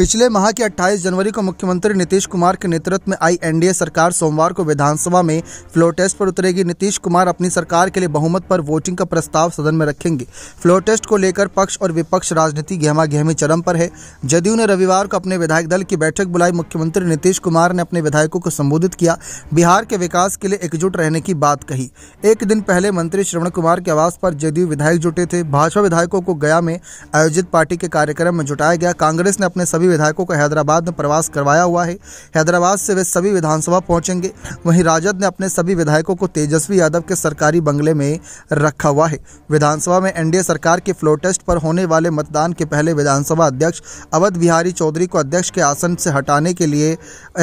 पिछले माह की 28 जनवरी को मुख्यमंत्री नीतीश कुमार के नेतृत्व में आई एनडीए सरकार सोमवार को विधानसभा में फ्लोर टेस्ट पर उतरेगी नीतीश कुमार अपनी सरकार के लिए बहुमत पर वोटिंग का प्रस्ताव सदन में रखेंगे फ्लोर टेस्ट को लेकर पक्ष और विपक्ष राजनीति गहमा गहमी चरम पर है जदयू ने रविवार को अपने विधायक दल की बैठक बुलाई मुख्यमंत्री नीतीश कुमार ने अपने विधायकों को संबोधित किया बिहार के विकास के लिए एकजुट रहने की बात कही एक दिन पहले मंत्री श्रवण कुमार के आवास पर जदयू विधायक जुटे थे भाजपा विधायकों को गया में आयोजित पार्टी के कार्यक्रम में जुटाया गया कांग्रेस ने अपने सभी विधायकों का हैदराबाद में प्रवास करवाया हुआ है हैदराबाद से वे सभी विधानसभा पहुंचेंगे वहीं राजद ने अपने सभी विधायकों को तेजस्वी यादव के सरकारी बंगले में रखा हुआ है विधानसभा में एनडीए सरकार के फ्लोर टेस्ट पर होने वाले मतदान के पहले विधानसभा अध्यक्ष अवध बिहारी चौधरी को अध्यक्ष के आसन से हटाने के लिए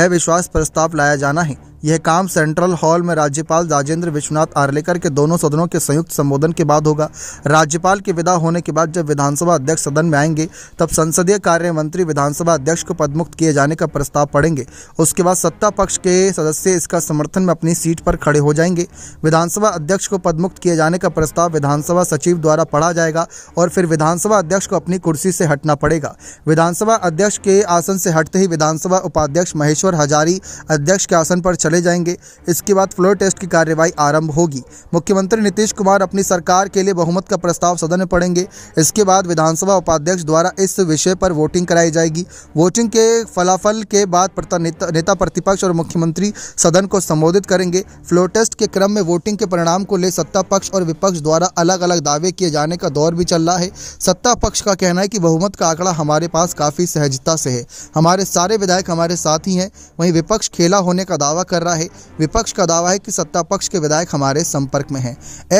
अविश्वास प्रस्ताव लाया जाना है यह काम सेंट्रल हॉल में राज्यपाल राजेंद्र विश्वनाथ आर्लेकर के दोनों सदनों के संयुक्त संबोधन के बाद होगा राज्यपाल के विदा होने के बाद जब विधानसभा अध्यक्ष सदन में आएंगे तब संसदीय कार्य मंत्री विधानसभा अध्यक्ष को पदमुक्त किए जाने का प्रस्ताव पड़ेंगे उसके बाद सत्ता पक्ष के सदस्य इसका समर्थन में अपनी सीट पर खड़े हो जाएंगे विधानसभा अध्यक्ष को पदमुक्त किए जाने का प्रस्ताव विधानसभा सचिव द्वारा पढ़ा जाएगा और फिर विधानसभा अध्यक्ष को अपनी कुर्सी से हटना पड़ेगा विधानसभा अध्यक्ष के आसन से हटते ही विधानसभा उपाध्यक्ष महेश्वर हजारी अध्यक्ष के आसन पर चले जाएंगे इसके बाद फ्लोर टेस्ट की कार्यवाही आरंभ होगी मुख्यमंत्री नीतीश कुमार अपनी सरकार के लिए बहुमत का प्रस्ताव सदन में पढ़ेंगे इसके बाद विधानसभा उपाध्यक्ष द्वारा इस विषय पर वोटिंग कराई जाएगी वोटिंग के फलाफल के बाद नेता, प्रतिपक्ष और मुख्यमंत्री सदन को संबोधित करेंगे फ्लोर टेस्ट के क्रम में वोटिंग के परिणाम को ले सत्ता पक्ष और विपक्ष द्वारा अलग अलग दावे किए जाने का दौर भी चल रहा है सत्ता पक्ष का कहना है कि बहुमत का आंकड़ा हमारे पास काफ़ी सहजता से है हमारे सारे विधायक हमारे साथ ही हैं वहीं विपक्ष खेला होने का दावा कर कर रहा है विपक्ष का दावा है कि सत्ता पक्ष के विधायक हमारे संपर्क में हैं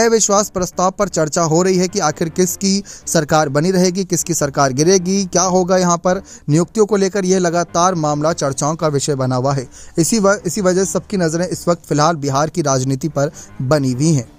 अविश्वास प्रस्ताव पर चर्चा हो रही है कि आखिर किसकी सरकार बनी रहेगी किसकी सरकार गिरेगी क्या होगा यहाँ पर नियुक्तियों को लेकर यह लगातार मामला चर्चाओं का विषय बना हुआ है इसी इसी वजह सबकी नज़रें इस वक्त फिलहाल बिहार की राजनीति पर बनी हुई हैं